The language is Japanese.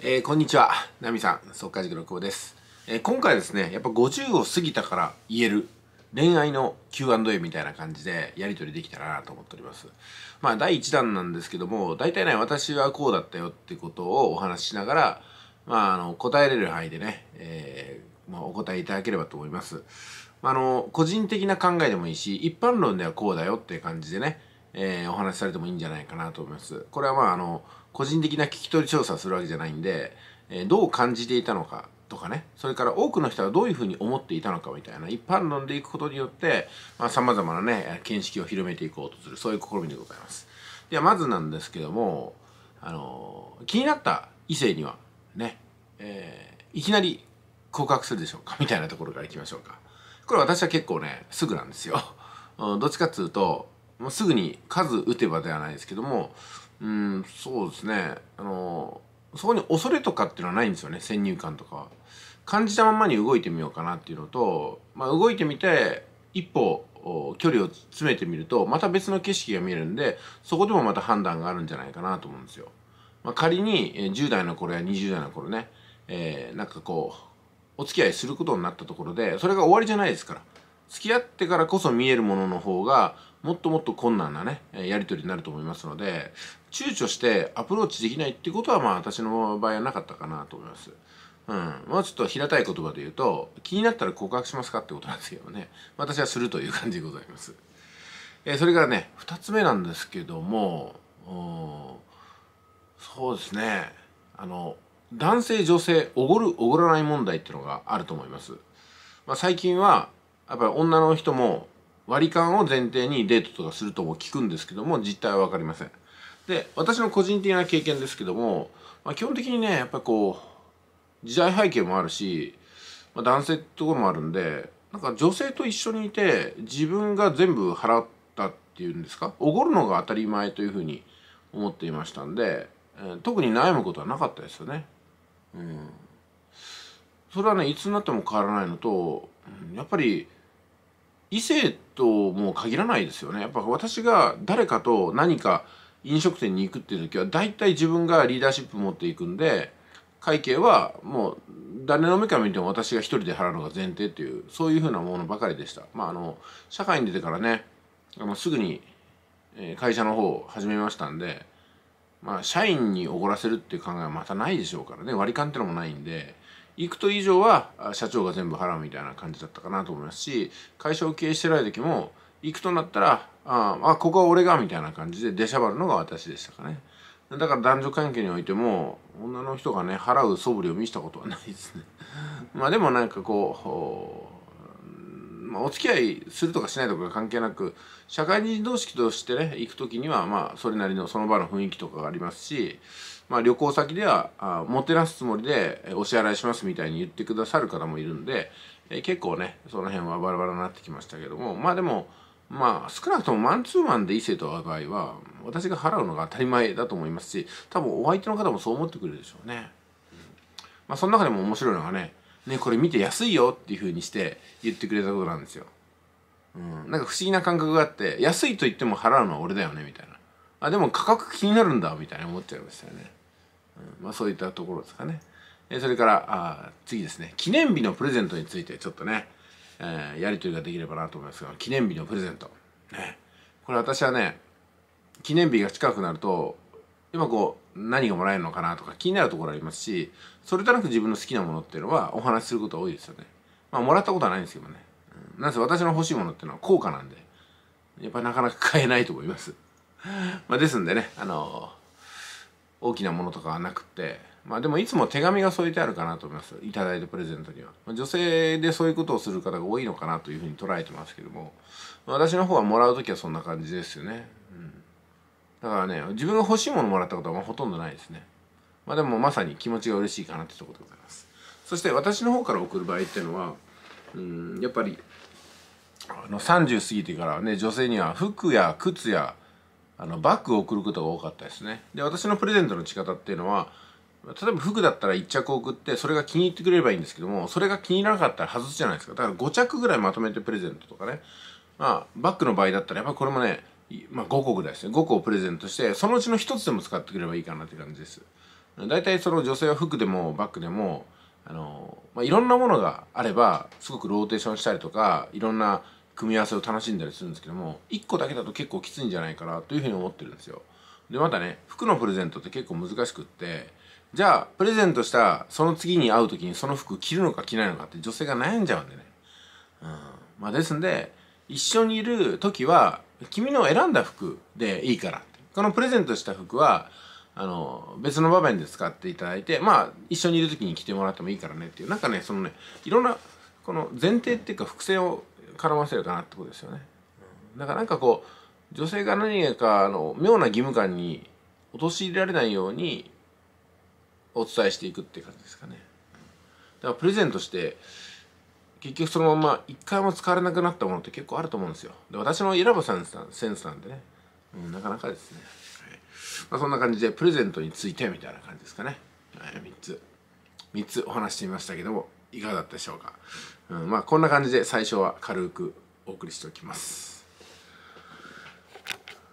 えー、こんにちは、ナミさん、速稼塾の久保です、えー、今回ですね、やっぱ50を過ぎたから言える恋愛の Q&A みたいな感じでやり取りできたらなと思っております。まあ、第1弾なんですけども、大体ね、私はこうだったよってことをお話ししながら、まあ、あの、答えれる範囲でね、えー、まあ、お答えいただければと思います。まあ、あの、個人的な考えでもいいし、一般論ではこうだよって感じでね、えー、お話しされてもいいんじゃないかなと思います。これはまああの個人的な聞き取り調査するわけじゃないんで、えー、どう感じていたのかとかねそれから多くの人はどういうふうに思っていたのかみたいな一般論でいくことによってさまざ、あ、まなね見識を広めていこうとするそういう試みでございます。ではまずなんですけどもあの気になった異性にはね、えー、いきなり告白するでしょうかみたいなところからいきましょうか。これ私は結構ねすぐなんですよ。どっちかっつうとまあ、すぐに数打てばではないですけどもうんそうですねあのそこに恐れとかっていうのはないんですよね先入観とかは。感じたままに動いてみようかなっていうのと、まあ、動いてみて一歩距離を詰めてみるとまた別の景色が見えるんでそこでもまた判断があるんじゃないかなと思うんですよ。まあ、仮に10代の頃や20代の頃ね、えー、なんかこうお付き合いすることになったところでそれが終わりじゃないですから付き合ってからこそ見えるものの方がもっともっと困難なねやり取りになると思いますので躊躇してアプローチできないってことはまあ私の場合はなかったかなと思います。うん、もうちょっと平たい言葉で言うと気になったら告白しますかってことなんですけどね私はするという感じでございます。えそれからね2つ目なんですけどもそうですねあの男性女性おごるおごらない問題っていうのがあると思います、まあ、最近はやっぱり女の人も割り勘を前提にデートとかするとも聞くんですけども実態は分かりませんで私の個人的な経験ですけども、まあ、基本的にねやっぱりこう時代背景もあるし、まあ、男性ってところもあるんでなんか女性と一緒にいて自分が全部払ったっていうんですかおごるのが当たり前というふうに思っていましたんで、えー、特に悩むことはなかったですよね。うん、それはねいつになっても変わらないのとやっぱり異性とも限らないですよねやっぱ私が誰かと何か飲食店に行くっていう時は大体自分がリーダーシップ持っていくんで会計はもう誰の目から見ても私が一人で払うのが前提っていうそういうふうなものばかりでしたまああの社会に出てからねあのすぐに会社の方を始めましたんでまあ社員におごらせるっていう考えはまたないでしょうからね割り勘ってのもないんで行くと以上は社長が全部払うみたいな感じだったかなと思いますし会社を経営してない時も行くとなったらああここは俺がみたいな感じで出しゃばるのが私でしたかねだから男女関係においても女の人がね払う素振りを見せたことはないですねまあでもなんかこうまあ、お付き合いするとかしないとか関係なく社会人同士としてね行く時にはまあそれなりのその場の雰囲気とかがありますし、まあ、旅行先ではあもてなすつもりでお支払いしますみたいに言ってくださる方もいるんで、え結構ねその辺はバラバラになってきましたけどもまあでもまあ少なくともマンツーマンで異性と会う場合は私が払うのが当たり前だと思いますし多分お相手の方もそう思ってくれるでしょうね。まあ、その中でも面白いのがねね、これ見て安いよっていう風にして言ってくれたことなんですよ。うん、なんか不思議な感覚があって、安いと言っても払うのは俺だよね、みたいな。あ、でも価格気になるんだ、みたいな思っちゃいましたよね。うん、まあそういったところですかね。えそれから、あ次ですね、記念日のプレゼントについてちょっとね、えー、やり取りができればなと思いますが、記念日のプレゼント。ね。これ私はね、記念日が近くなると、今こう、何がもらえるのかなとか気になるところありますしそれとなく自分の好きなものっていうのはお話しすることが多いですよねまあもらったことはないんですけどね、うん、なぜ私の欲しいものっていうのは高価なんでやっぱりなかなか買えないと思います まあですんでねあのー、大きなものとかはなくってまあでもいつも手紙が添えてあるかなと思いますいただいたプレゼントには、まあ、女性でそういうことをする方が多いのかなというふうに捉えてますけども、まあ、私の方はもらう時はそんな感じですよねだからね自分が欲しいものもらったことはまほとんどないですねまあでもまさに気持ちが嬉しいかなってとこでございますそして私の方から送る場合っていうのはうんやっぱりあの30過ぎてからね女性には服や靴やあのバッグを送ることが多かったですねで私のプレゼントの仕方っていうのは例えば服だったら1着送ってそれが気に入ってくれればいいんですけどもそれが気に入らなかったら外すじゃないですかだから5着ぐらいまとめてプレゼントとかねまあバッグの場合だったらやっぱこれもねまあ、5個ぐらいですね5個をプレゼントしてそのうちの1つでも使ってくればいいかなって感じです大体その女性は服でもバッグでもあの、まあ、いろんなものがあればすごくローテーションしたりとかいろんな組み合わせを楽しんだりするんですけども1個だけだと結構きついんじゃないかなというふうに思ってるんですよでまたね服のプレゼントって結構難しくってじゃあプレゼントしたその次に会う時にその服着るのか着ないのかって女性が悩んじゃうんでね、うんまあ、ですんで一緒にいる時は君の選んだ服でいいからこのプレゼントした服はあの別の場面で使っていただいてまあ一緒にいる時に着てもらってもいいからねっていうなんかねそのねいろんなこの前提っていうか伏線を絡ませるかなってことですよね。だからなんかこう女性が何かあの妙な義務感に陥れられないようにお伝えしていくっていう感じですかね。だからプレゼントして結局そのまま一回も使われなくなったものって結構あると思うんですよで私の選ぶセンスセンスなんでね、うん、なかなかですね、はい、まあ、そんな感じでプレゼントについてみたいな感じですかね、はい、3つ3つお話してみましたけどもいかがだったでしょうか、うん、まあこんな感じで最初は軽くお送りしておきます